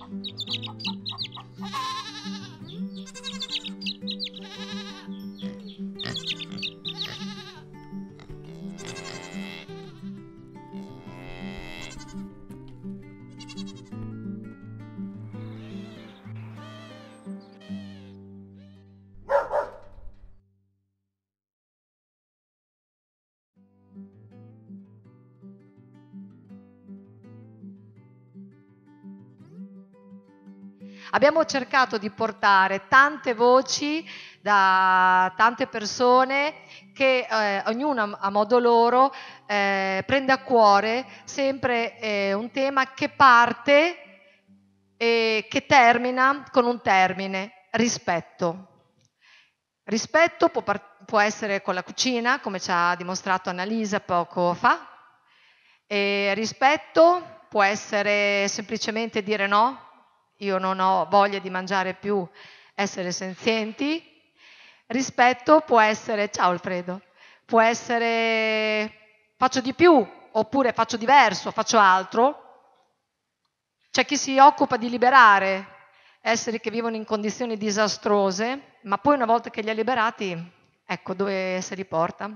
Ha ha ha! Abbiamo cercato di portare tante voci da tante persone che eh, ognuna a modo loro eh, prende a cuore sempre eh, un tema che parte e che termina con un termine, rispetto. Rispetto può, può essere con la cucina, come ci ha dimostrato Annalisa poco fa, e rispetto può essere semplicemente dire no, io non ho voglia di mangiare più, essere senzienti. Rispetto può essere, ciao Alfredo, può essere faccio di più oppure faccio diverso, faccio altro. C'è chi si occupa di liberare esseri che vivono in condizioni disastrose, ma poi una volta che li ha liberati, ecco dove se li porta.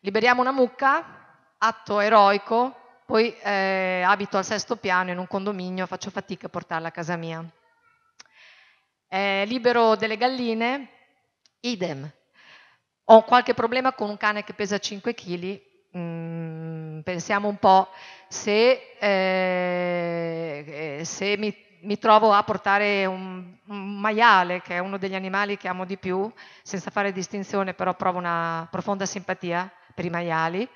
Liberiamo una mucca, atto eroico, poi eh, abito al sesto piano in un condominio, faccio fatica a portarla a casa mia. Eh, libero delle galline, idem. Ho qualche problema con un cane che pesa 5 kg, mm, pensiamo un po' se, eh, eh, se mi, mi, trovo a portare un, un maiale, che è uno degli animali che amo di più, senza fare distinzione, però provo una profonda simpatia per i maiali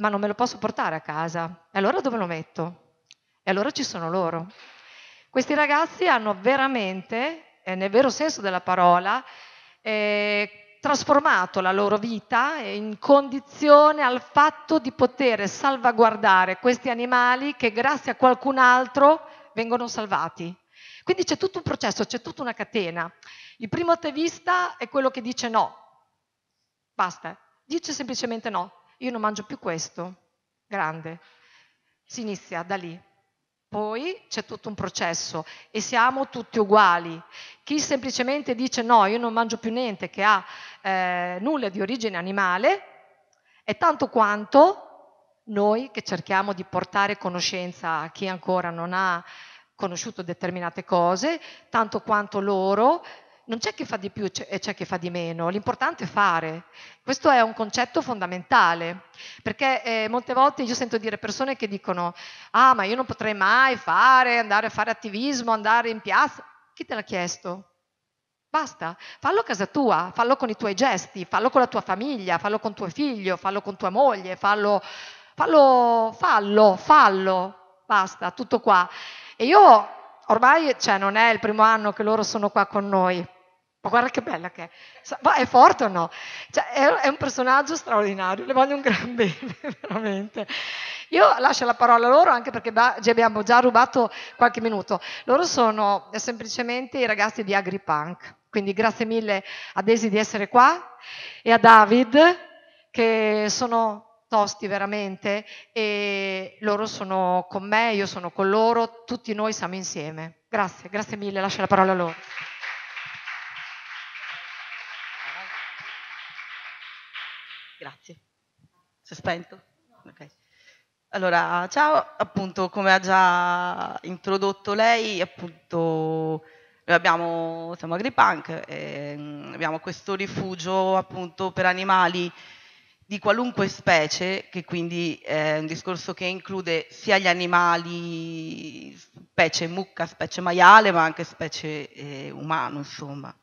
ma non me lo posso portare a casa. E allora dove lo metto? E allora ci sono loro. Questi ragazzi hanno veramente, eh, nel vero senso della parola, eh, trasformato la loro vita in condizione al fatto di poter salvaguardare questi animali che grazie a qualcun altro vengono salvati. Quindi c'è tutto un processo, c'è tutta una catena. Il primo attivista è quello che dice no, basta, dice semplicemente no, io non mangio più questo, grande. Si inizia da lì. Poi c'è tutto un processo e siamo tutti uguali. Chi semplicemente dice no, io non mangio più niente che ha eh, nulla di origine animale, è tanto quanto noi che cerchiamo di portare conoscenza a chi ancora non ha conosciuto determinate cose, tanto quanto loro non c'è chi fa di più e c'è chi fa di meno, l'importante è fare. Questo è un concetto fondamentale, perché eh, molte volte io sento dire persone che dicono, ah ma io non potrei mai fare, andare a fare attivismo, andare in piazza. Chi te l'ha chiesto? Basta, fallo a casa tua, fallo con i tuoi gesti, fallo con la tua famiglia, fallo con tuo figlio, fallo con tua moglie, fallo, fallo, fallo, fallo, basta, tutto qua. E io ormai, cioè non è il primo anno che loro sono qua con noi, ma guarda che bella che è. Ma è forte o no? Cioè, è, è, un personaggio straordinario, le voglio un gran bene, veramente. Io lascio la parola a loro anche perché abbiamo già rubato qualche minuto. Loro sono eh, semplicemente i ragazzi di AgriPunk. Quindi grazie mille a Desi di essere qua e a David che sono tosti veramente e loro sono con me, io sono con loro, tutti noi siamo insieme. Grazie, grazie mille, lascio la parola a loro. Grazie. Si è spento? Okay. Allora, ciao, appunto come ha già introdotto lei, appunto noi abbiamo, siamo AgriPunk, ehm, abbiamo questo rifugio appunto per animali di qualunque specie, che quindi è un discorso che include sia gli animali, specie mucca, specie maiale, ma anche specie eh, umano, insomma.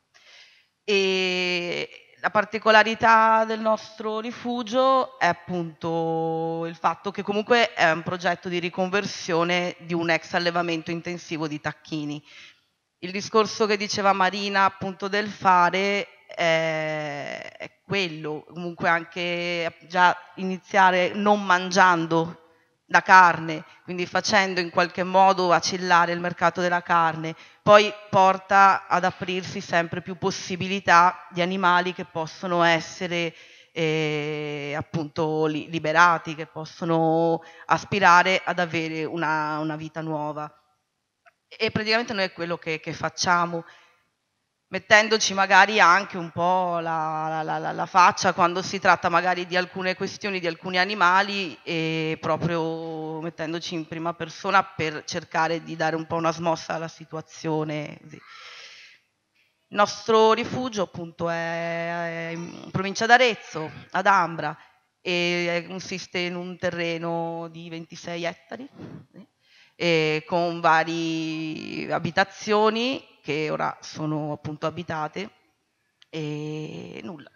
E, la particolarità del nostro rifugio è appunto il fatto che comunque è un progetto di riconversione di un ex allevamento intensivo di tacchini. Il discorso che diceva Marina appunto del fare è, quello, comunque anche già iniziare non mangiando la carne, quindi facendo in qualche modo vacillare il mercato della carne, poi porta ad aprirsi sempre più possibilità di animali che possono essere eh, appunto li, liberati, che possono aspirare ad avere una, una, vita nuova. E praticamente noi è quello che, che facciamo mettendoci magari anche un po' la, la, la, la, faccia quando si tratta magari di alcune questioni di alcuni animali e proprio mettendoci in prima persona per cercare di dare un po' una smossa alla situazione. Il nostro rifugio appunto è in provincia d'Arezzo, ad Ambra, e consiste in un terreno di 26 ettari con varie abitazioni che ora sono appunto abitate e nulla.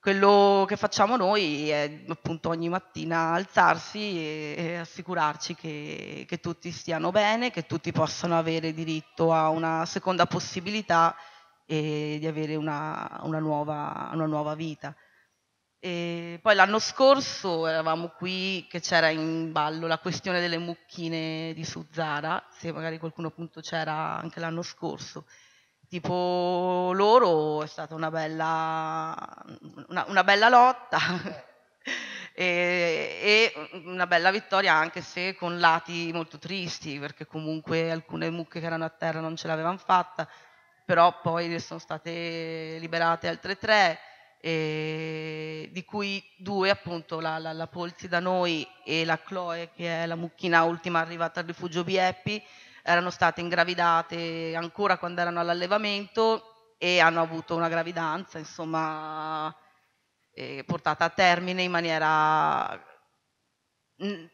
Quello che facciamo noi è appunto ogni mattina alzarsi e, e assicurarci che, che tutti stiano bene, che tutti possano avere diritto a una seconda possibilità e di avere una, una, nuova, una nuova vita. E poi l'anno scorso eravamo qui che c'era in ballo la questione delle mucchine di Suzzara, se magari qualcuno appunto c'era anche l'anno scorso. Tipo loro è stata una bella, una, una bella lotta e, e, una bella vittoria anche se con lati molto tristi perché comunque alcune mucche che erano a terra non ce l'avevano fatta, però poi sono state liberate altre tre eh, di cui due appunto, la, la, la, Polzi da noi e la Chloe che è la mucchina ultima arrivata al rifugio Bieppi, erano state ingravidate ancora quando erano all'allevamento e hanno avuto una gravidanza insomma eh, portata a termine in maniera mm,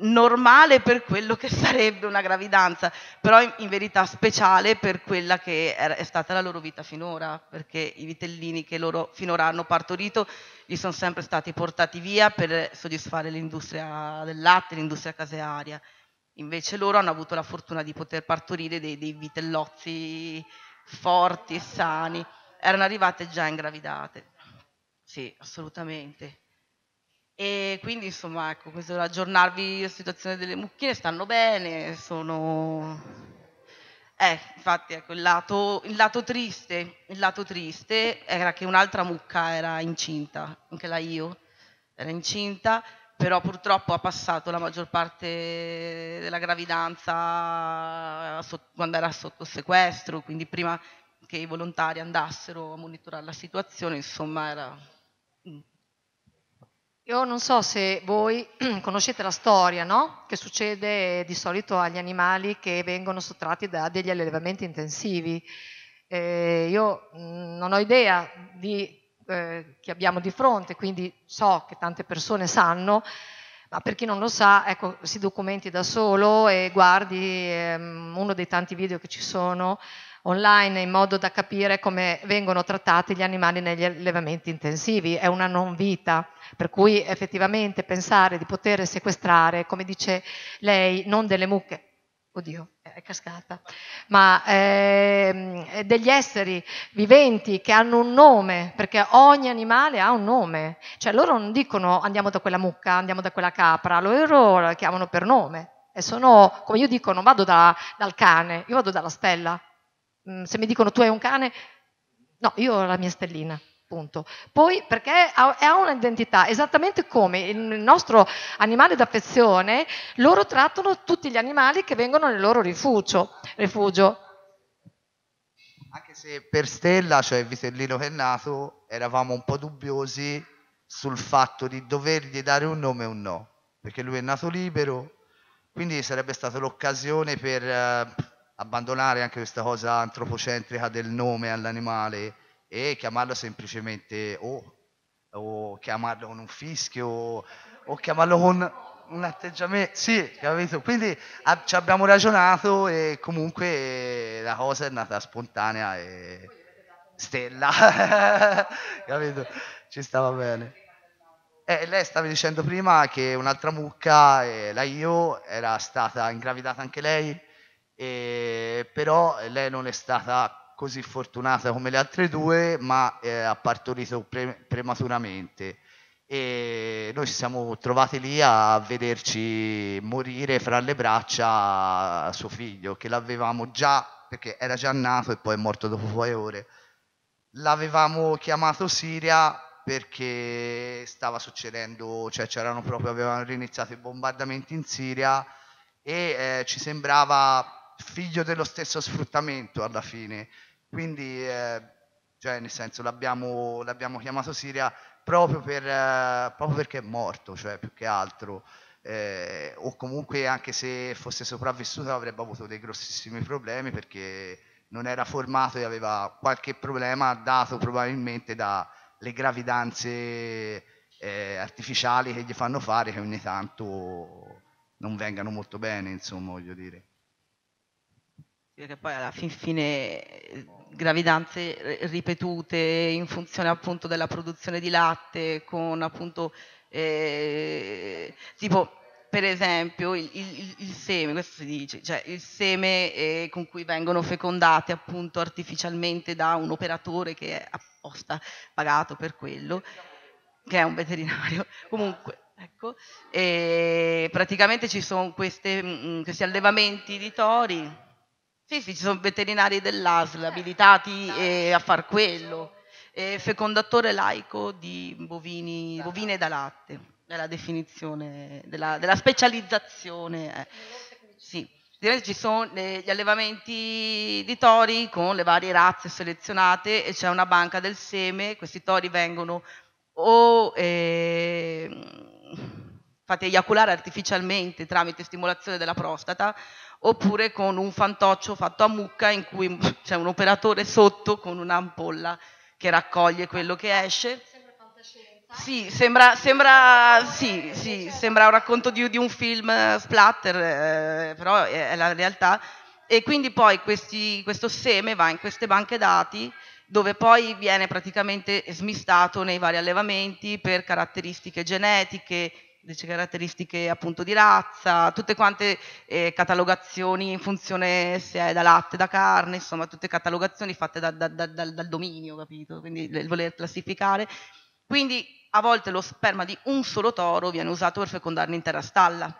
normale per quello che sarebbe una gravidanza, però in, in verità speciale per quella che è, è stata la loro vita finora, perché i vitellini che loro finora hanno partorito gli sono sempre stati portati via per soddisfare l'industria del latte, l'industria casearia. Invece loro hanno avuto la fortuna di poter partorire dei, dei vitellozzi forti, e sani, erano arrivate già ingravidate. Sì, assolutamente. E quindi insomma, ecco, questo è aggiornarvi la situazione delle mucchine, stanno bene, sono... Eh, infatti ecco, il lato, il lato, triste, il lato triste era che un'altra mucca era incinta, anche la io era incinta, però purtroppo ha passato la maggior parte della gravidanza quando era sotto sequestro, quindi prima che i volontari andassero a monitorare la situazione, insomma era io non so se voi conoscete la storia, no? Che succede eh, di solito agli animali che vengono sottratti da degli allevamenti intensivi. Eh, io mm, non ho idea di eh, chi abbiamo di fronte, quindi so che tante persone sanno ma per chi non lo sa, ecco, si documenti da solo e guardi ehm, uno dei tanti video che ci sono online in modo da capire come vengono trattati gli animali negli allevamenti intensivi. È una non vita, per cui effettivamente pensare di poter sequestrare, come dice lei, non delle mucche, oddio, è cascata, ma ehm, eh, degli esseri viventi che hanno un nome, perché ogni animale ha un nome, cioè loro non dicono andiamo da quella mucca, andiamo da quella capra, loro la chiamano per nome e sono, come io dico, non vado da, dal cane, io vado dalla stella, mm, se mi dicono tu hai un cane, no, io ho la mia stellina. Punto. Poi perché ha, un'identità, esattamente come il nostro animale d'affezione, loro trattano tutti gli animali che vengono nel loro rifugio. rifugio. Anche se per Stella, cioè il vitellino che è nato, eravamo un po' dubbiosi sul fatto di dovergli dare un nome o no, perché lui è nato libero, quindi sarebbe stata l'occasione per eh, abbandonare anche questa cosa antropocentrica del nome all'animale e chiamarlo semplicemente o, o chiamarlo con un fischio o, o chiamarlo con un atteggiamento, sì, capito? Quindi a, ci abbiamo ragionato e comunque eh, la cosa è nata spontanea e stella, capito? Ci stava bene. Eh, lei stava dicendo prima che un'altra mucca, eh, la io, era stata ingravidata anche lei, eh, però lei non è stata così fortunata come le altre due, ma eh, ha partorito pre- prematuramente. E noi ci siamo trovati lì a vederci morire fra le braccia suo figlio, che l'avevamo già, perché era già nato e poi è morto dopo poche ore. L'avevamo chiamato Siria perché stava succedendo, cioè c'erano proprio, avevano riniziato i bombardamenti in Siria e eh, ci sembrava figlio dello stesso sfruttamento alla fine, quindi, eh, cioè, nel senso, l'abbiamo, l'abbiamo chiamato Siria proprio, per, eh, proprio, perché è morto, cioè più che altro. Eh, o comunque anche se fosse sopravvissuto avrebbe avuto dei grossissimi problemi perché non era formato e aveva qualche problema dato probabilmente dalle gravidanze eh, artificiali che gli fanno fare che ogni tanto non vengano molto bene, insomma, voglio dire. Che poi alla fin fine eh, gravidanze eh, ripetute in funzione appunto della produzione di latte con appunto eh, tipo per esempio il, il, il, seme, questo si dice, cioè il seme eh, con cui vengono fecondate appunto artificialmente da un operatore che è apposta pagato per quello, che è un veterinario. Comunque, ecco, eh, praticamente ci sono queste, mm, questi allevamenti di tori sì, sì, ci sono veterinari dell'ASL eh, abilitati eh, a far quello. Eh, fecondatore laico di bovini, bovine da latte, è la definizione della, della specializzazione. Eh. Sì. Ci sono eh, gli allevamenti di tori con le varie razze selezionate e c'è una banca del seme, questi tori vengono o eh, fatti eiaculare artificialmente tramite stimolazione della prostata oppure con un fantoccio fatto a mucca in cui c'è un operatore sotto con un'ampolla che raccoglie quello che esce. Sì, sembra, sembra, sì, sì, sembra un racconto di, di, un film splatter, eh, però è, è, la realtà. E quindi poi questi, questo seme va in queste banche dati dove poi viene praticamente smistato nei vari allevamenti per caratteristiche genetiche, dice caratteristiche appunto di razza, tutte quante eh, catalogazioni in funzione se è da latte, da carne, insomma tutte catalogazioni fatte da, da, da, dal dominio, capito? Quindi il voler classificare. Quindi a volte lo sperma di un solo toro viene usato per fecondare un'intera stalla.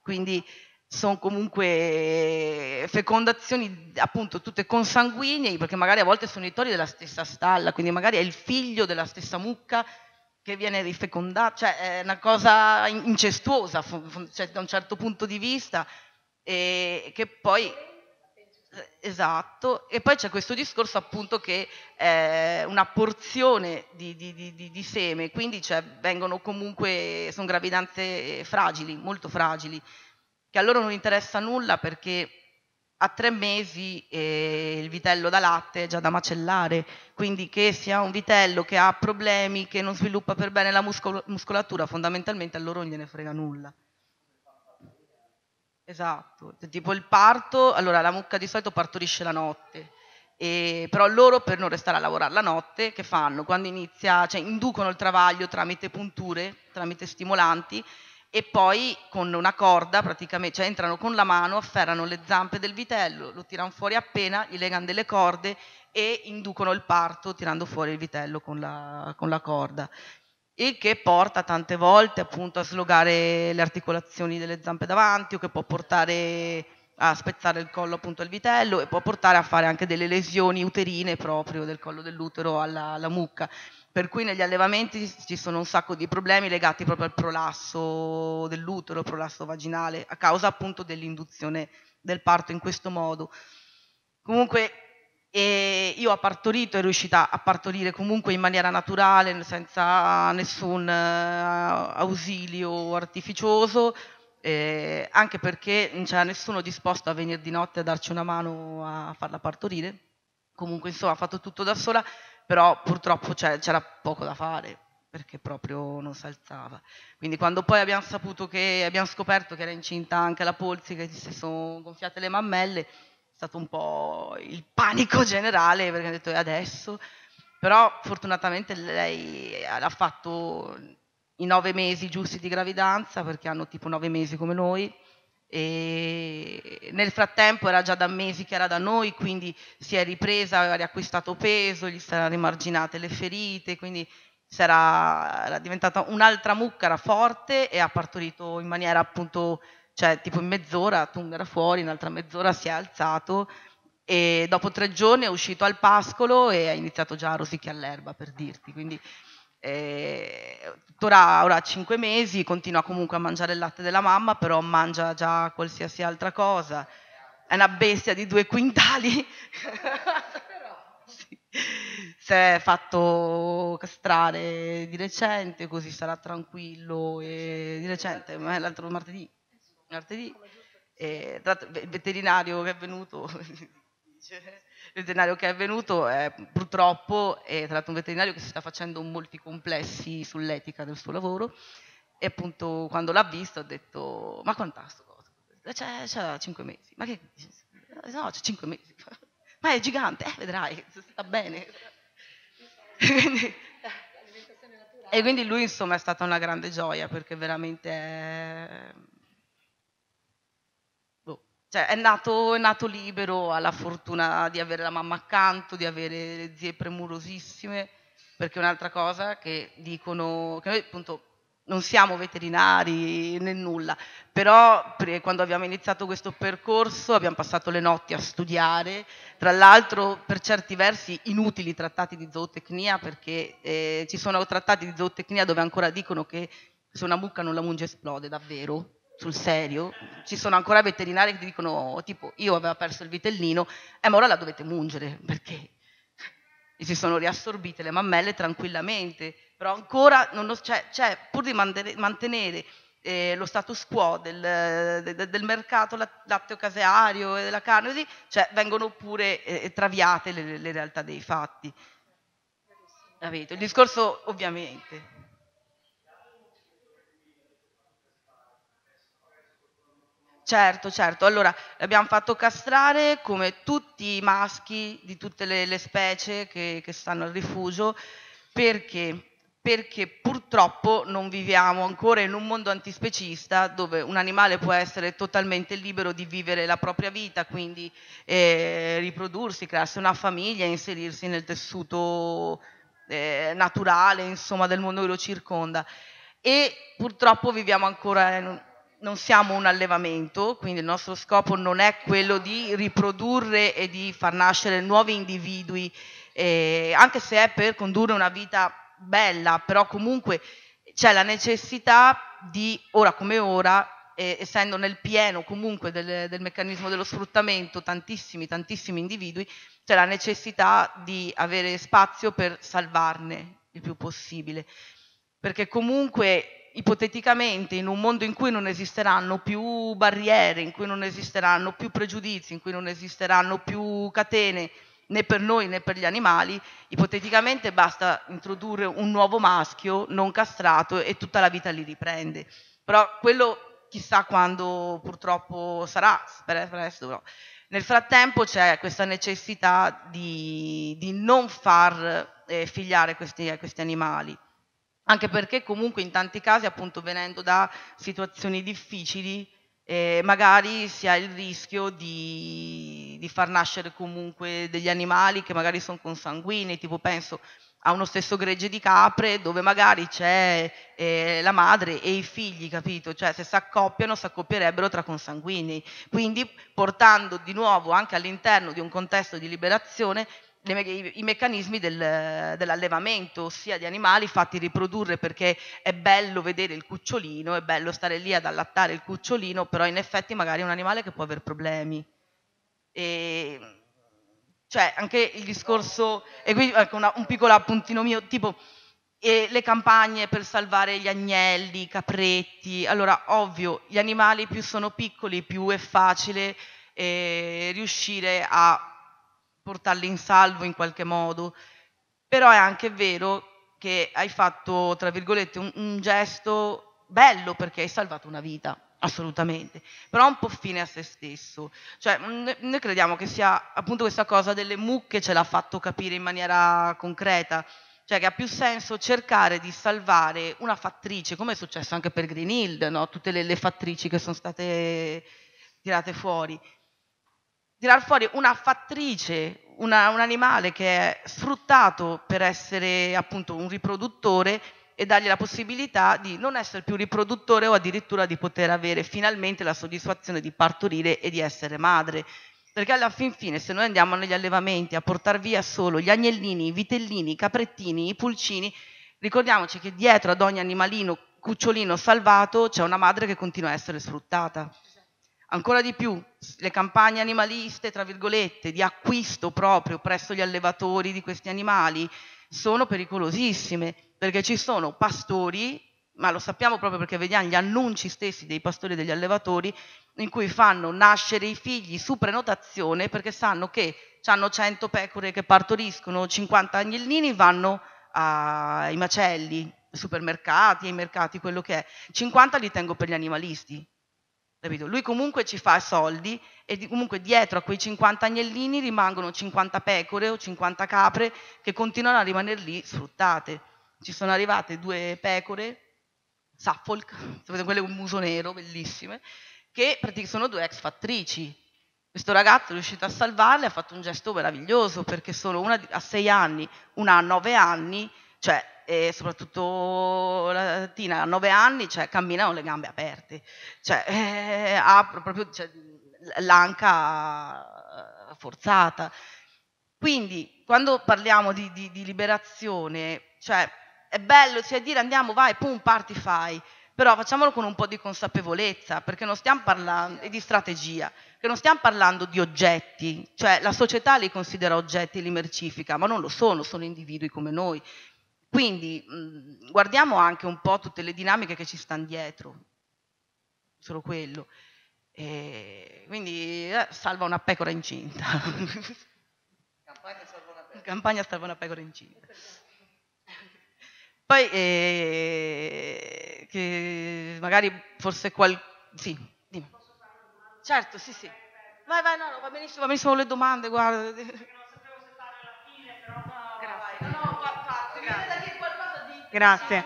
Quindi sono comunque fecondazioni appunto tutte consanguinee, perché magari a volte sono i tori della stessa stalla, quindi magari è il figlio della stessa mucca che viene rifecondata, cioè è una cosa incestuosa cioè, da un certo punto di vista e che poi esatto e poi c'è questo discorso appunto che è una porzione di, di, di, di seme quindi cioè, vengono comunque sono gravidanze fragili molto fragili che a loro non interessa nulla perché a tre mesi eh, il vitello da latte è già da macellare, quindi che sia un vitello che ha problemi, che non sviluppa per bene la muscol- muscolatura, fondamentalmente a loro non gliene frega nulla. Esatto, tipo il parto, allora la mucca di solito partorisce la notte, e, però loro per non restare a lavorare la notte, che fanno? Quando inizia, cioè inducono il travaglio tramite punture, tramite stimolanti e poi con una corda praticamente, cioè entrano con la mano, afferrano le zampe del vitello, lo tirano fuori appena, gli legano delle corde e inducono il parto tirando fuori il vitello con la, con la corda. Il che porta tante volte appunto a slogare le articolazioni delle zampe davanti o che può portare a spezzare il collo appunto al vitello e può portare a fare anche delle lesioni uterine proprio del collo dell'utero alla, alla mucca per cui negli allevamenti ci sono un sacco di problemi legati proprio al prolasso dell'utero, prolasso vaginale, a causa appunto dell'induzione del parto in questo modo. Comunque eh, io ho partorito, è riuscita a partorire comunque in maniera naturale, senza nessun eh, ausilio artificioso, eh, anche perché non c'era nessuno disposto a venire di notte a darci una mano a farla partorire. Comunque insomma ho fatto tutto da sola però purtroppo c'era poco da fare perché proprio non si alzava. Quindi quando poi abbiamo saputo che abbiamo scoperto che era incinta anche la Polsi, che si sono gonfiate le mammelle, è stato un po' il panico generale perché hanno detto e adesso, però fortunatamente lei ha fatto i nove mesi giusti di gravidanza perché hanno tipo nove mesi come noi e nel frattempo era già da mesi che era da noi, quindi si è ripresa, aveva riacquistato peso, gli si erano rimarginate le ferite, quindi era, era diventata un'altra mucca, era forte e ha partorito in maniera appunto, cioè tipo in mezz'ora Tung era fuori, in altra mezz'ora si è alzato e dopo tre giorni è uscito al pascolo e ha iniziato già a rosicchiare l'erba per dirti, quindi e eh, tuttora ora ha 5 mesi, continua comunque a mangiare il latte della mamma, però mangia già qualsiasi altra cosa. È una bestia di due quintali. Si è fatto castrare di recente, così sarà tranquillo. E di recente, ma l'altro martedì. martedì. E, eh, tra, veterinario che è venuto dice il veterinario che è venuto è purtroppo è tra l'altro un veterinario che si sta facendo molti complessi sull'etica del suo lavoro e appunto quando l'ha visto ha detto ma fantastico, c'è, c'è cinque mesi, ma che no c'è cinque mesi, ma è gigante, eh, vedrai, sta bene. e quindi lui insomma è stata una grande gioia perché veramente è cioè, è, nato, è nato libero, ha la fortuna di avere la mamma accanto, di avere le zie premurosissime, perché un'altra cosa che dicono, che noi appunto non siamo veterinari né nulla, però quando abbiamo iniziato questo percorso abbiamo passato le notti a studiare, tra l'altro per certi versi inutili trattati di zootecnia perché eh, ci sono trattati di zootecnia dove ancora dicono che se una mucca non la munge esplode davvero, sul serio, ci sono ancora veterinari che dicono, oh, tipo, io avevo perso il vitellino, e eh, ma ora la dovete mungere, perché e si sono riassorbite le mammelle tranquillamente, però ancora non lo, cioè, cioè, pur di mantenere eh, lo status quo del, del, del mercato latteo caseario e della carne, così, cioè, vengono pure eh, eh traviate le, le, realtà dei fatti. Il discorso ovviamente. Certo, certo. Allora, l'abbiamo fatto castrare come tutti i maschi di tutte le, le specie che, che, stanno al rifugio, perché? perché purtroppo non viviamo ancora in un mondo antispecista dove un animale può essere totalmente libero di vivere la propria vita, quindi eh, riprodursi, crearsi una famiglia, inserirsi nel tessuto eh, naturale, insomma, del mondo che lo circonda. E purtroppo viviamo ancora in un non siamo un allevamento, quindi il nostro scopo non è quello di riprodurre e di far nascere nuovi individui, eh, anche se è per condurre una vita bella, però comunque c'è la necessità di, ora come ora, eh, essendo nel pieno comunque del, del meccanismo dello sfruttamento tantissimi, tantissimi individui, c'è la necessità di avere spazio per salvarne il più possibile. Perché comunque ipoteticamente in un mondo in cui non esisteranno più barriere, in cui non esisteranno più pregiudizi, in cui non esisteranno più catene né per noi né per gli animali, ipoteticamente basta introdurre un nuovo maschio non castrato e tutta la vita li riprende. Però quello chissà quando purtroppo sarà, presto no. Nel frattempo c'è questa necessità di, di non far eh, figliare questi, questi animali anche perché comunque in tanti casi appunto venendo da situazioni difficili eh, magari si ha il rischio di, di, far nascere comunque degli animali che magari sono consanguinei, tipo penso a uno stesso gregge di capre dove magari c'è eh, la madre e i figli, capito? Cioè se si accoppiano si accoppierebbero tra consanguinei. Quindi portando di nuovo anche all'interno di un contesto di liberazione i, i meccanismi del, dell'allevamento, ossia di animali fatti riprodurre perché è bello vedere il cucciolino, è bello stare lì ad allattare il cucciolino, però in effetti magari è un animale che può avere problemi. E, cioè anche il discorso, e qui ecco una, un piccolo appuntino mio, tipo e le campagne per salvare gli agnelli, i capretti. Allora, ovvio, gli animali più sono piccoli, più è facile eh, riuscire a portarli in salvo in qualche modo, però è anche vero che hai fatto, tra virgolette, un, un gesto bello perché hai salvato una vita assolutamente, però un po' fine a se stesso. Cioè, mm, noi crediamo che sia appunto questa cosa delle mucche ce l'ha fatto capire in maniera concreta, cioè che ha più senso cercare di salvare una fattrice, come è successo anche per Green Hill, no? tutte le, le fattrici che sono state tirate fuori, tirar fuori una fattrice, una, un animale che è sfruttato per essere appunto un riproduttore e dargli la possibilità di non essere più riproduttore o addirittura di poter avere finalmente la soddisfazione di partorire e di essere madre. Perché alla fin fine, se noi andiamo negli allevamenti a portare via solo gli agnellini, i vitellini, i caprettini, i pulcini, ricordiamoci che dietro ad ogni animalino cucciolino salvato c'è una madre che continua a essere sfruttata. Ancora di più, le campagne animaliste, tra virgolette, di acquisto proprio presso gli allevatori di questi animali sono pericolosissime, perché ci sono pastori, ma lo sappiamo proprio perché vediamo gli annunci stessi dei pastori e degli allevatori, in cui fanno nascere i figli su prenotazione perché sanno che hanno 100 pecore che partoriscono, 50 agnellini vanno ai macelli, ai supermercati, ai mercati, quello che è. 50 li tengo per gli animalisti, Capito? Lui comunque ci fa soldi e comunque dietro a quei 50 agnellini rimangono 50 pecore o 50 capre che continuano a rimanere lì sfruttate. Ci sono arrivate due pecore, Suffolk, sapete quelle con muso nero, bellissime, che sono due ex fattrici. Questo ragazzo è riuscito a salvarle, ha fatto un gesto meraviglioso perché solo una a sei anni, una a nove anni, cioè e soprattutto la Tina a nove anni cioè, cammina con le gambe aperte, cioè, eh, ha proprio cioè, l'anca eh, forzata. Quindi quando parliamo di, di, di liberazione, cioè, è bello cioè, dire andiamo, vai, pum, parti, fai, però facciamolo con un po' di consapevolezza, perché non stiamo parlando di strategia, che non stiamo parlando di oggetti, cioè la società li considera oggetti, li mercifica, ma non lo sono, sono individui come noi, quindi mm, guardiamo anche un po' tutte le dinamiche che ci stanno dietro, solo quello. E quindi eh, salva una pecora incinta. Campagna salva una pecora, Campagna salva una pecora incinta. Poi eh, che magari forse qual... Sì, dimmi. Certo, sì, sì. Vai, vai, no, no, va benissimo, va benissimo le domande, guarda. Grazie.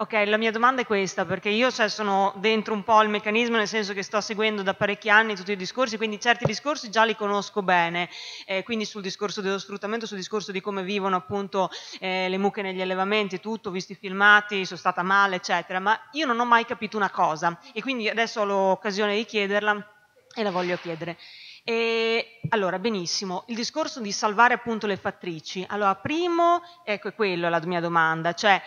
Ok, la mia domanda è questa, perché io cioè, sono dentro un po' il meccanismo, nel senso che sto seguendo da parecchi anni tutti i discorsi, quindi certi discorsi già li conosco bene, eh, quindi sul discorso dello sfruttamento, sul discorso di come vivono appunto eh, le mucche negli allevamenti, tutto, ho visto i filmati, sono stata male, eccetera, ma io non ho mai capito una cosa e quindi adesso ho l'occasione di chiederla e la voglio chiedere. E, allora, benissimo, il discorso di salvare appunto le fattrici. Allora, primo, ecco, è quello la mia domanda, cioè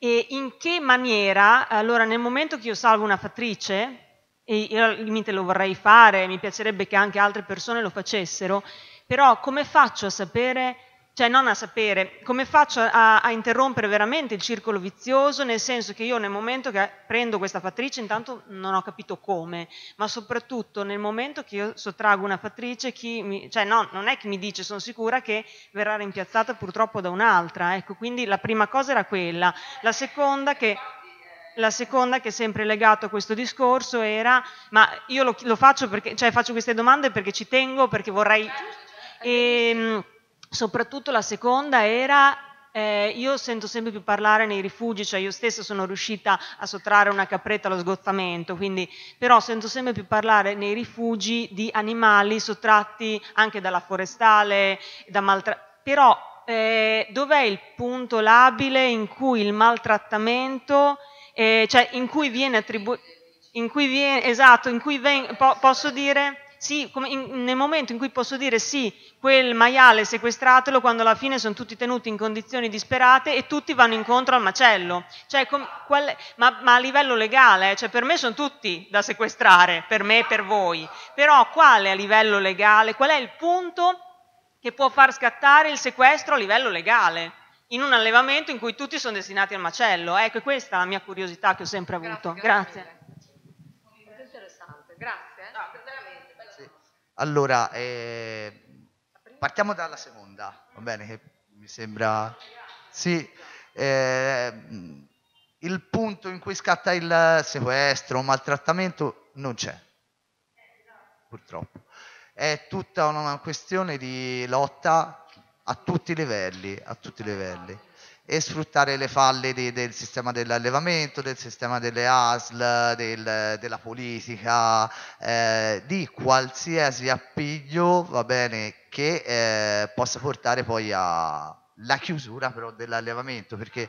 in che maniera, allora nel momento che io salvo una fattrice, e io al limite lo vorrei fare, mi piacerebbe che anche altre persone lo facessero, però come faccio a sapere cioè non a sapere come faccio a, a, interrompere veramente il circolo vizioso, nel senso che io nel momento che prendo questa fattrice intanto non ho capito come, ma soprattutto nel momento che io sottrago una fattrice, mi, cioè no, non è che mi dice, sono sicura che verrà rimpiazzata purtroppo da un'altra, ecco, quindi la prima cosa era quella, la seconda che... La seconda che è sempre legata a questo discorso era, ma io lo, lo faccio perché, cioè faccio queste domande perché ci tengo, perché vorrei... E, certo, certo soprattutto la seconda era eh, io sento sempre più parlare nei rifugi, cioè io stessa sono riuscita a sottrarre una capretta allo sgozzamento, quindi, però sento sempre più parlare nei rifugi di animali sottratti anche dalla forestale, da maltrattamento. Però eh, dov'è il punto labile in cui il maltrattamento, eh, cioè in cui viene attribuito, esatto, in cui ven- po- posso dire sì, in, nel momento in cui posso dire sì, quel maiale sequestratelo, quando alla fine sono tutti tenuti in condizioni disperate e tutti vanno incontro al macello. Cioè, com, qual, ma, ma, a livello legale, cioè per me sono tutti da sequestrare, per me e per voi. Però quale a livello legale, qual è il punto che può far scattare il sequestro a livello legale? In un allevamento in cui tutti sono destinati al macello. Ecco, questa è la mia curiosità che ho sempre avuto. Grazie. Grazie. grazie. Molto interessante, grazie. Allora, eh, partiamo dalla seconda, va bene? Che mi sembra... Sì, eh, il punto in cui scatta il sequestro, maltrattamento, non c'è, purtroppo. È tutta una questione di lotta a tutti i livelli, a tutti i livelli e sfruttare le falle di, del sistema dell'allevamento, del sistema delle ASL, del, della politica, eh, di qualsiasi appiglio va bene, che eh, possa portare poi alla chiusura però dell'allevamento. Perché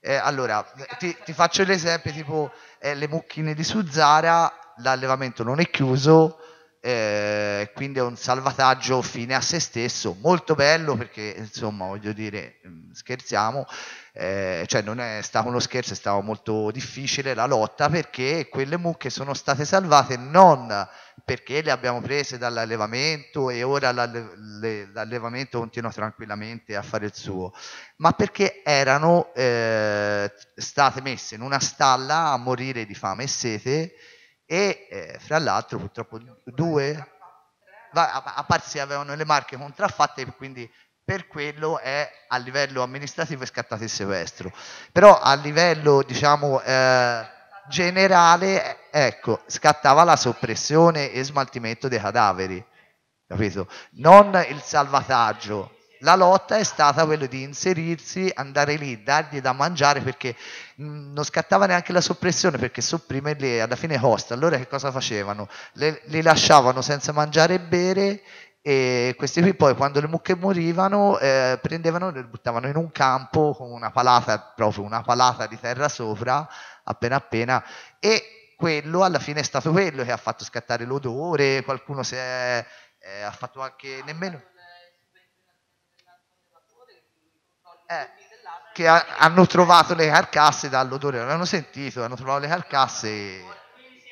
eh, allora ti, ti, faccio l'esempio: tipo eh, le mucchine di Suzzara, l'allevamento non è chiuso eh, quindi è un salvataggio fine a se stesso, molto bello perché insomma voglio dire mm, scherziamo, eh, cioè non è stato uno scherzo, è stata molto difficile la lotta perché quelle mucche sono state salvate non perché le abbiamo prese dall'allevamento e ora l'allevamento continua tranquillamente a fare il suo, ma perché erano eh, state messe in una stalla a morire di fame e sete e eh, fra l'altro purtroppo due a parte avevano le marche contraffatte quindi per quello è a livello amministrativo è scattato il sequestro però a livello diciamo eh, generale ecco scattava la soppressione e smaltimento dei cadaveri capito non il salvataggio la lotta è stata quella di inserirsi, andare lì, dargli da mangiare perché mm, non scattava neanche la soppressione perché sopprimerli alla fine costa. Allora che cosa facevano? Le, li lasciavano senza mangiare e bere e questi qui poi quando le mucche morivano eh, prendevano e le buttavano in un campo con una palata, proprio una palata di terra sopra, appena appena, e quello alla fine è stato quello che ha fatto scattare l'odore, qualcuno si è, eh, ha fatto anche nemmeno... eh, che ha, hanno trovato le carcasse dall'odore, l'hanno sentito, hanno trovato le carcasse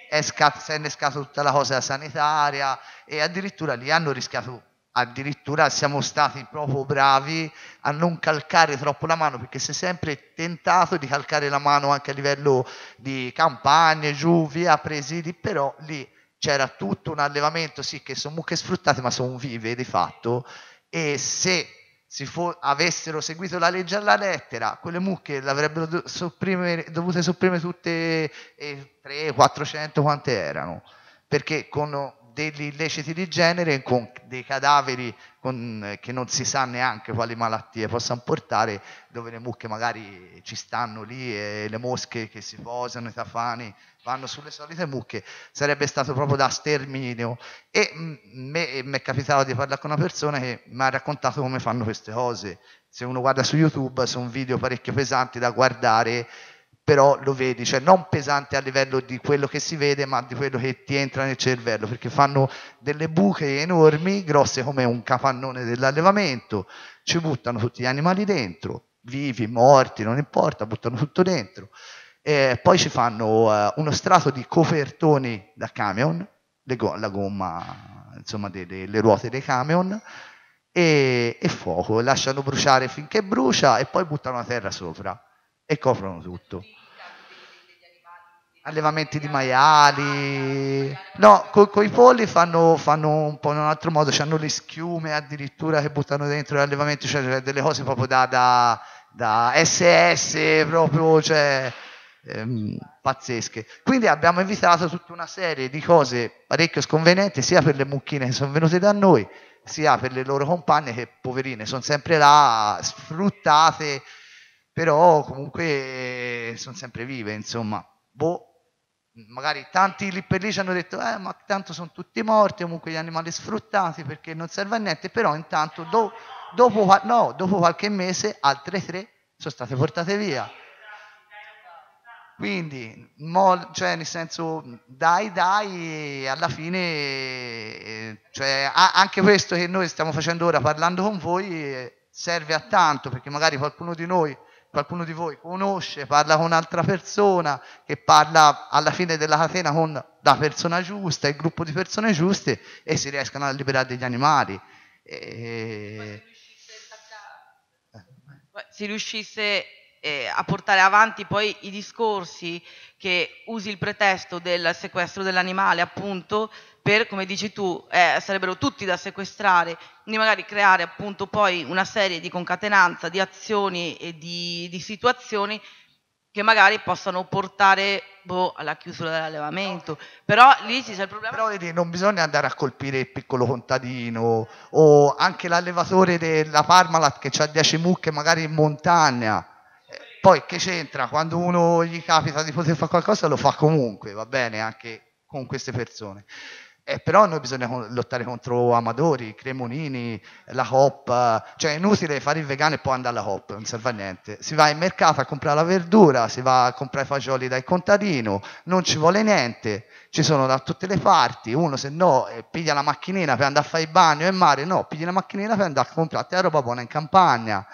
è scat- si è innescata tutta la cosa sanitaria e addirittura li hanno rischiato, addirittura siamo stati proprio bravi a non calcare troppo la mano perché si è sempre tentato di calcare la mano anche a livello di campagne, giù, via, presidi, però lì c'era tutto un allevamento, sì, che sono mucche sfruttate, ma sono vive di fatto. E se si fo- avessero seguito la legge alla lettera, quelle mucche l'avrebbero do- dovute sopprimere tutte e 300, 400 quante erano, perché con degli illeciti di genere con dei cadaveri con, eh, che non si sa neanche quali malattie possano portare, dove le mucche magari ci stanno lì e le mosche che si posano, i tafani, vanno sulle solite mucche, sarebbe stato proprio da sterminio. E mi mm, è capitato di parlare con una persona che mi ha raccontato come fanno queste cose. Se uno guarda su YouTube sono video parecchio pesanti da guardare però lo vedi, cioè non pesante a livello di quello che si vede, ma di quello che ti entra nel cervello, perché fanno delle buche enormi, grosse come un capannone dell'allevamento, ci buttano tutti gli animali dentro, vivi, morti, non importa, buttano tutto dentro. E poi ci fanno uh, uno strato di copertoni da camion, go- la gomma, insomma, delle de- ruote dei camion, e, e fuoco, lasciano bruciare finché brucia e poi buttano la terra sopra e coprono tutto. Allevamenti di maiali, no, con i polli fanno, fanno, un po' in un altro modo, hanno le schiume addirittura che buttano dentro gli allevamenti, cioè, cioè delle cose proprio da, da, da SS, proprio, cioè, ehm, pazzesche. Quindi abbiamo evitato tutta una serie di cose parecchio sconvenienti, sia per le mucchine che sono venute da noi, sia per le loro compagne che poverine sono sempre là, sfruttate però comunque eh, sono sempre vive, insomma, boh, magari tanti lì per lì ci hanno detto, eh, ma tanto sono tutti morti, comunque gli animali sfruttati perché non serve a niente, però intanto do, dopo, no, dopo qualche mese altre tre sono state portate via. Quindi, mo, cioè, nel senso, dai, dai, alla fine, eh, cioè, anche questo che noi stiamo facendo ora parlando con voi eh, serve a tanto, perché magari qualcuno di noi qualcuno di voi conosce, parla con un'altra persona che parla alla fine della catena con la persona giusta, il gruppo di persone giuste e si riescano a liberare degli animali. E... Se riuscisse eh, a portare avanti poi i discorsi che usi il pretesto del sequestro dell'animale appunto per, come dici tu, eh, sarebbero tutti da sequestrare, quindi magari creare appunto poi una serie di concatenanza di azioni e di, di situazioni che magari possano portare boh, alla chiusura dell'allevamento. No. Però lì c'è il problema. Però vedi, non bisogna andare a colpire il piccolo contadino o anche l'allevatore della Parmalat che ha 10 mucche magari in montagna poi che c'entra? Quando uno gli capita di poter fare qualcosa lo fa comunque, va bene, anche con queste persone. Eh, però noi bisogna lottare contro Amadori, Cremonini, la Hop, cioè è inutile fare il vegano e poi andare alla Hop, non serve a niente. Si va in mercato a comprare la verdura, si va a comprare i fagioli dal contadino, non ci vuole niente, ci sono da tutte le parti, uno se no eh, piglia la macchinina per andare a fare il bagno in mare, no, piglia la macchinina per andare a comprare la roba buona in campagna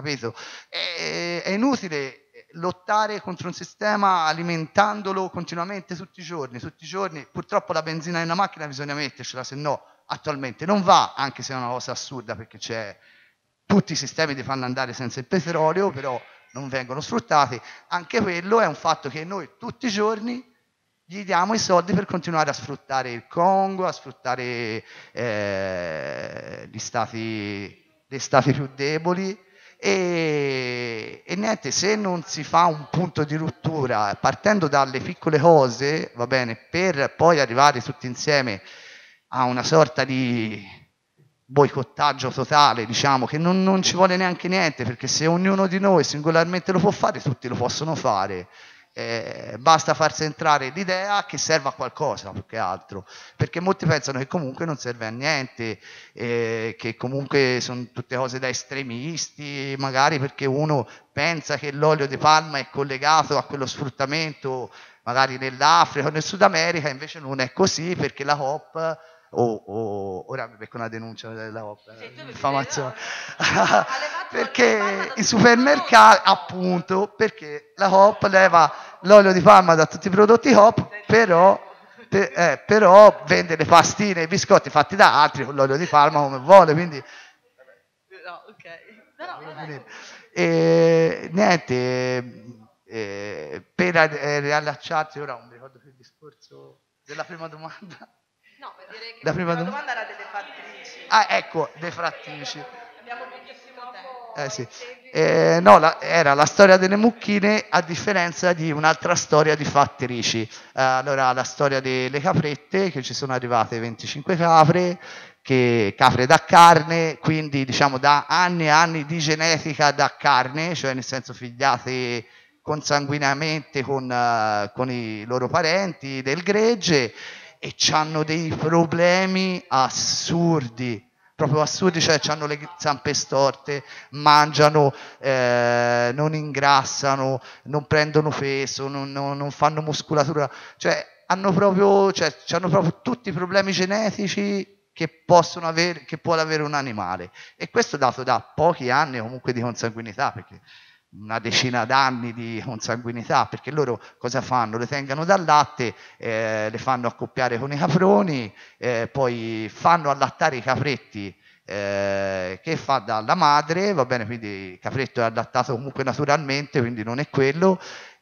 capito? È, è inutile lottare contro un sistema alimentandolo continuamente tutti i giorni, tutti i giorni, purtroppo la benzina in una macchina bisogna mettercela, se no attualmente non va, anche se è una cosa assurda perché c'è tutti i sistemi che fanno andare senza il petrolio, però non vengono sfruttati, anche quello è un fatto che noi tutti i giorni gli diamo i soldi per continuare a sfruttare il Congo, a sfruttare eh, gli, stati, gli stati più deboli, e, e, niente, se non si fa un punto di rottura partendo dalle piccole cose, va bene, per poi arrivare tutti insieme a una sorta di boicottaggio totale, diciamo, che non, non ci vuole neanche niente, perché se ognuno di noi singolarmente lo può fare, tutti lo possono fare. Eh, basta farsi entrare l'idea che serva a qualcosa più che altro, perché molti pensano che comunque non serve a niente, eh, che comunque sono tutte cose da estremisti, magari perché uno pensa che l'olio di palma è collegato a quello sfruttamento magari nell'Africa o nel Sud America, invece non è così perché la COP o, o ora mi becco una denuncia della COP, eh, infamazione perché i supermercati, appunto, perché la Hop leva l'olio di palma da tutti i prodotti Hop, però, per, eh, però vende le pastine e i biscotti fatti da altri con l'olio di palma come vuole, quindi... No, ok. E, niente, eh, per eh, riallacciarsi, ora non mi ricordo più il discorso della prima domanda. No, direi che la prima, prima domanda, domanda era delle frattrici. Ah, ecco, le frattrici. Abbiamo eh, sì. eh, no, la, era la storia delle mucchine a differenza di un'altra storia di fattrici. Eh, allora, la storia delle caprette, che ci sono arrivate 25 capre, che capre da carne, quindi diciamo da anni e anni di genetica da carne, cioè nel senso figliate consanguinamente con, uh, con i loro parenti del gregge e hanno dei problemi assurdi proprio assurdi, cioè hanno le zampe storte, mangiano, eh, non ingrassano, non prendono peso, non, non, non fanno muscolatura, cioè hanno proprio, cioè, hanno proprio tutti i problemi genetici che, possono avere, che può avere un animale. E questo dato da pochi anni comunque di consanguinità, perché una decina d'anni di consanguinità, perché loro cosa fanno? Le tengono dal latte, eh, le fanno accoppiare con i caproni, eh, poi fanno allattare i capretti eh, che fa dalla madre, va bene, quindi il capretto è allattato comunque naturalmente, quindi non è quello,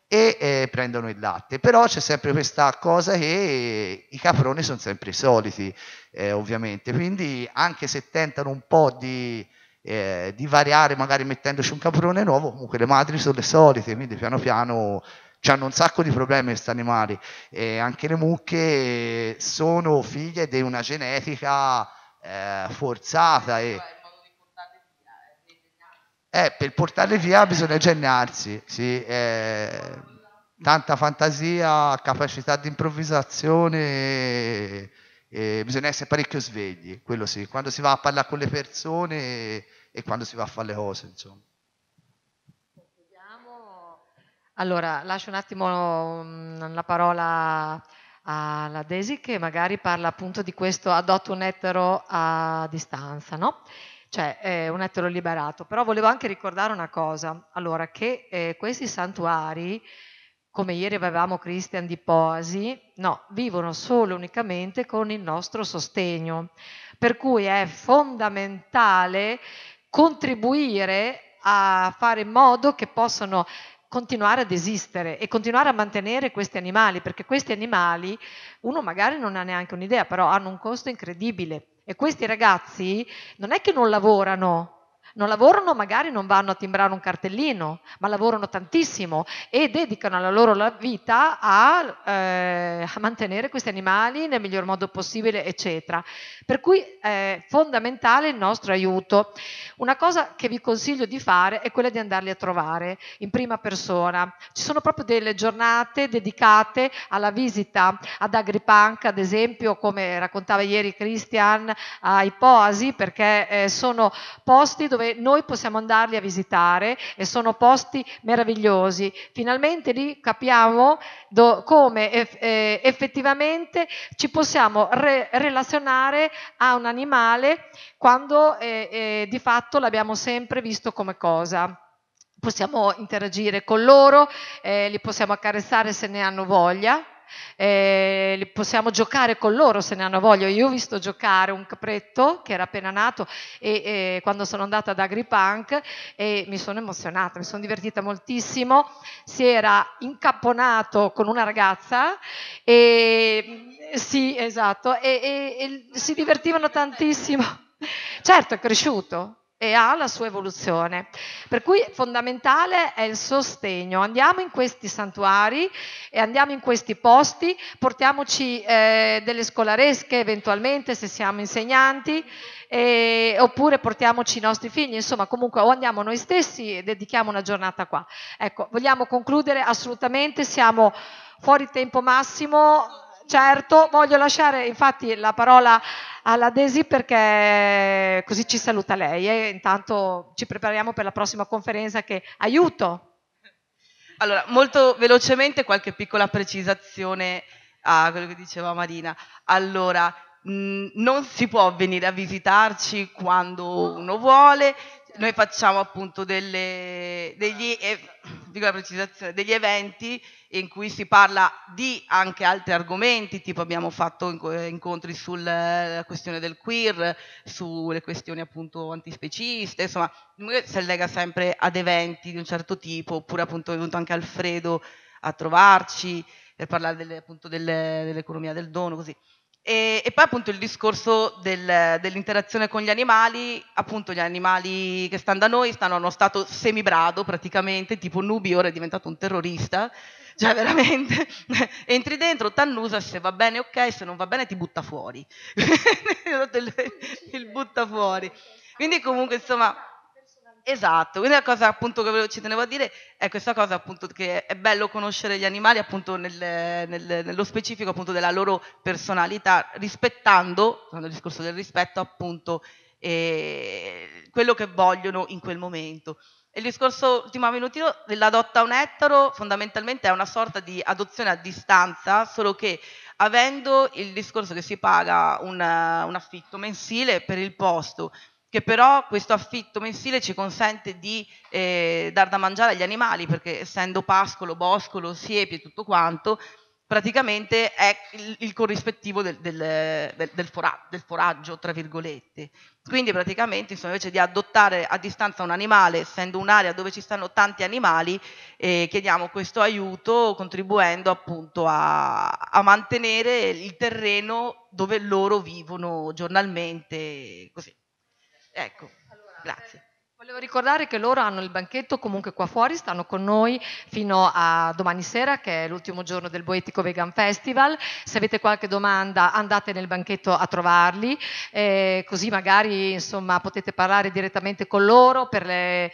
e eh, prendono il latte. Però c'è sempre questa cosa che i caproni sono sempre i soliti, eh, ovviamente, quindi anche se tentano un po' di eh, di variare magari mettendoci un caprone nuovo, comunque le madri sono le solite, quindi piano piano hanno un sacco di problemi questi animali e anche le mucche sono figlie di una genetica eh, forzata e eh, eh, per portarle via bisogna ingegnarsi, sì, eh, tanta fantasia, capacità di improvvisazione, e, bisogna essere parecchio svegli, quello sì, quando si va a parlare con le persone e quando si va a fare le cose, insomma. Allora, lascio un attimo mm, la parola alla Desi che magari parla appunto di questo adotto un etero a distanza, no? Cioè eh, un etero liberato. Però volevo anche ricordare una cosa, allora che eh, questi santuari, come ieri avevamo Christian di Poasi, no, vivono solo unicamente con il nostro sostegno. Per cui è fondamentale contribuire a fare in modo che possano continuare ad esistere e continuare a mantenere questi animali, perché questi animali uno magari non ha neanche un'idea, però hanno un costo incredibile. E questi ragazzi non è che non lavorano, non lavorano, magari non vanno a timbrare un cartellino, ma lavorano tantissimo e dedicano la loro vita a, eh, a mantenere questi animali nel miglior modo possibile, eccetera. Per cui è eh, fondamentale il nostro aiuto. Una cosa che vi consiglio di fare è quella di andarli a trovare in prima persona. Ci sono proprio delle giornate dedicate alla visita ad Agripunk, ad esempio, come raccontava ieri Christian, ai Poasi, perché eh, sono posti dove dove noi possiamo andarli a visitare e sono posti meravigliosi. Finalmente lì capiamo do, come eff, eh, effettivamente ci possiamo re relazionare a un animale quando eh, eh, di fatto l'abbiamo sempre visto come cosa possiamo interagire con loro, eh, li possiamo accarezzare se ne hanno voglia, eh, possiamo giocare con loro se ne hanno voglia. Io ho visto giocare un capretto che era appena nato e, e quando sono andata ad AgriPunk e mi sono emozionata, mi sono divertita moltissimo. Si era incapponato con una ragazza e sì, esatto, e, e, e si divertivano tantissimo. Certo, è cresciuto, e ha la sua evoluzione. Per cui fondamentale è il sostegno. Andiamo in questi santuari e andiamo in questi posti, portiamoci eh, delle scolaresche eventualmente se siamo insegnanti, eh, oppure portiamoci i nostri figli, insomma comunque o andiamo noi stessi e dedichiamo una giornata qua. Ecco, vogliamo concludere assolutamente, siamo fuori tempo massimo certo, voglio lasciare infatti la parola alla Desi perché così ci saluta lei e intanto ci prepariamo per la prossima conferenza che aiuto. Allora, molto velocemente qualche piccola precisazione a quello che diceva Marina. Allora, mh, mm, non si può venire a visitarci quando uno vuole, noi facciamo appunto delle, degli, eh, degli, eventi in cui si parla di anche altri argomenti, tipo abbiamo fatto incontri sulla questione del queer, sulle questioni appunto antispeciste, insomma, si lega sempre ad eventi di un certo tipo, oppure appunto è venuto anche Alfredo a trovarci per parlare delle, appunto delle, dell'economia del dono, così. E, e, poi appunto il discorso del, dell'interazione con gli animali, appunto gli animali che stanno da noi stanno a uno stato semibrado praticamente, tipo Nubi ora è diventato un terrorista, cioè veramente entri dentro, t'annusa, se va bene ok, se non va bene ti butta fuori, il, il butta fuori. Quindi comunque insomma Esatto, quindi la cosa appunto che ci tenevo a dire è questa cosa appunto che è bello conoscere gli animali appunto nel, nel, nello specifico appunto della loro personalità, rispettando, il discorso del rispetto appunto, eh, quello che vogliono in quel momento. Il discorso ultimo minutino dell'adotta un ettaro fondamentalmente è una sorta di adozione a distanza, solo che avendo il discorso che si paga un, un affitto mensile per il posto, che però questo affitto mensile ci consente di eh, dar da mangiare agli animali, perché essendo pascolo, boscolo, siepi e tutto quanto, praticamente è il, il corrispettivo del, del, del, del, fora, del foraggio, tra virgolette. Quindi praticamente insomma, invece di adottare a distanza un animale, essendo un'area dove ci stanno tanti animali, eh, chiediamo questo aiuto contribuendo appunto a, a, mantenere il terreno dove loro vivono giornalmente. Così. Ecco, grazie. Volevo ricordare che loro hanno il banchetto comunque qua fuori, stanno con noi fino a domani sera che è l'ultimo giorno del Boetico Vegan Festival. Se avete qualche domanda andate nel banchetto a trovarli, eh, così magari insomma, potete parlare direttamente con loro per le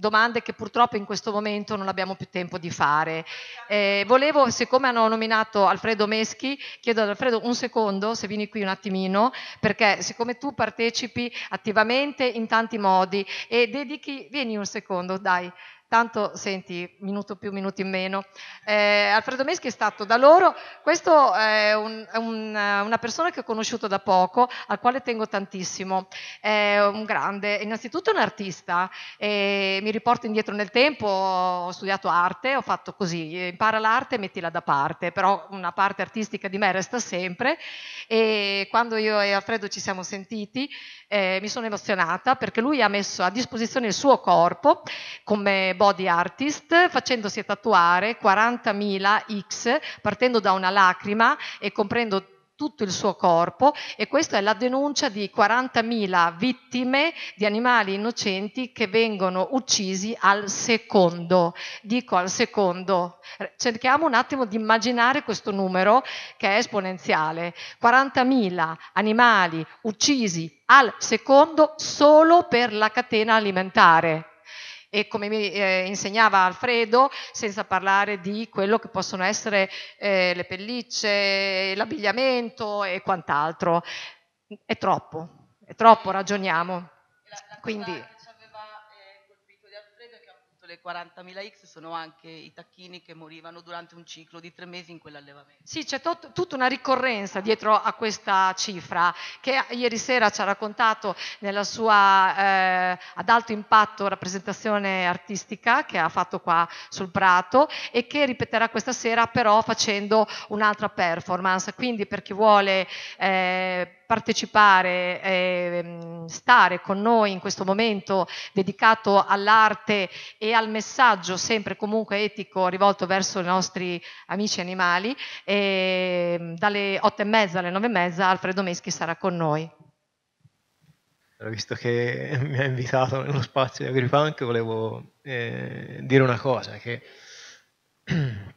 domande che purtroppo in questo momento non abbiamo più tempo di fare. Eh, volevo, siccome hanno nominato Alfredo Meschi, chiedo ad Alfredo un secondo se vieni qui un attimino, perché siccome tu partecipi attivamente in tanti modi, e dedichi, vieni un secondo, dai, tanto senti, minuto più, minuto in meno. Eh, Alfredo Meschi è stato da loro, questo è, un, è un, una persona che ho conosciuto da poco, al quale tengo tantissimo, è un grande, innanzitutto un artista, eh, mi riporto indietro nel tempo, ho studiato arte, ho fatto così, impara l'arte e mettila da parte, però una parte artistica di me resta sempre e quando io e Alfredo ci siamo sentiti eh, mi sono emozionata perché lui ha messo a disposizione il suo corpo come body artist facendosi tatuare 40.000 X partendo da una lacrima e comprendo tutto il suo corpo e questa è la denuncia di 40.000 vittime di animali innocenti che vengono uccisi al secondo. Dico al secondo, cerchiamo un attimo di immaginare questo numero che è esponenziale. 40.000 animali uccisi al secondo solo per la catena alimentare e come mi eh, insegnava Alfredo, senza parlare di quello che possono essere eh, le pellicce, l'abbigliamento e quant'altro. È troppo, è troppo, ragioniamo. Quindi le 40.000 X sono anche i tacchini che morivano durante un ciclo di tre mesi in quell'allevamento. Sì, c'è tot, tutta una ricorrenza dietro a questa cifra che ieri sera ci ha raccontato nella sua eh, ad alto impatto rappresentazione artistica che ha fatto qua sul Prato e che ripeterà questa sera però facendo un'altra performance. Quindi per chi vuole... Eh, partecipare, eh, stare con noi in questo momento dedicato all'arte e al messaggio sempre comunque etico rivolto verso i nostri amici animali. E ehm, dalle 8 e mezza alle 9 e mezza Alfredo Meschi sarà con noi. Visto che mi ha invitato nello spazio di Agripunk, volevo eh, dire una cosa, che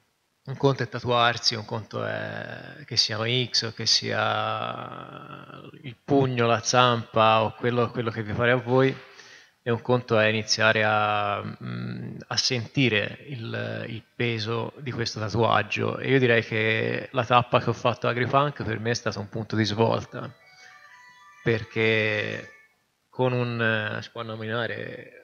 un conto è tatuarsi, un conto è che siano X o che sia il pugno, la zampa o quello, quello che vi pare a voi e un conto è iniziare a, mm, a sentire il, il, peso di questo tatuaggio e io direi che la tappa che ho fatto a Agripunk per me è stato un punto di svolta perché con un, si può nominare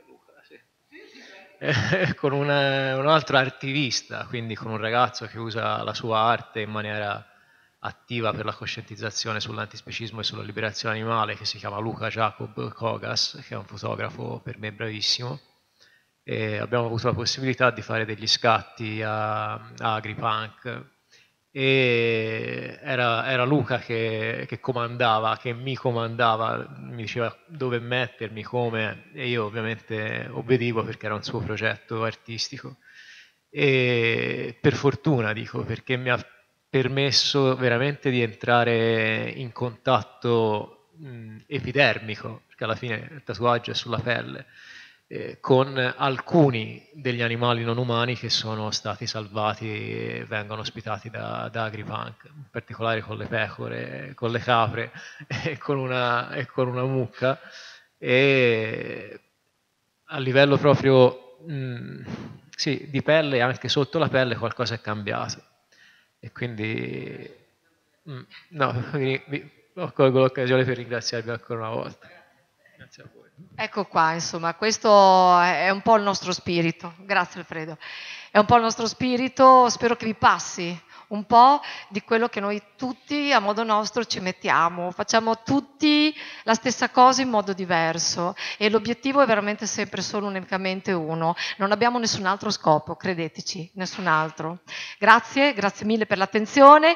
con una, un altro artivista, quindi con un ragazzo che usa la sua arte in maniera attiva per la coscientizzazione sull'antispecismo e sulla liberazione animale, che si chiama Luca Jacob Kogas, che è un fotografo per me bravissimo. E abbiamo avuto la possibilità di fare degli scatti a, a Agripunk e era, era Luca che, che, comandava, che mi comandava, mi diceva dove mettermi, come, e io ovviamente obbedivo perché era un suo progetto artistico. E per fortuna, dico, perché mi ha permesso veramente di entrare in contatto mh, epidermico, perché alla fine il tatuaggio è sulla pelle, eh, con alcuni degli animali non umani che sono stati salvati e vengono ospitati da, da Agripunk, in particolare con le pecore, con le capre e con una, e con una mucca. E a livello proprio mh, mm, sì, di pelle, anche sotto la pelle, qualcosa è cambiato. E quindi, mh, mm, no, vi, vi, colgo l'occasione per ringraziarvi ancora una volta. Ecco qua, insomma, questo è un po' il nostro spirito. Grazie Alfredo. È un po' il nostro spirito, spero che vi passi un po' di quello che noi tutti a modo nostro ci mettiamo, facciamo tutti la stessa cosa in modo diverso e l'obiettivo è veramente sempre solo unicamente uno, non abbiamo nessun altro scopo, credeteci, nessun altro. Grazie, grazie mille per l'attenzione,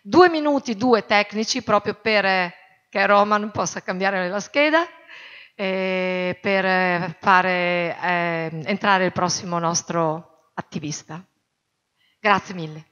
due minuti, due tecnici proprio perché eh, Roman possa cambiare la scheda eh, per eh, fare eh, entrare il prossimo nostro attivista. Grazie mille.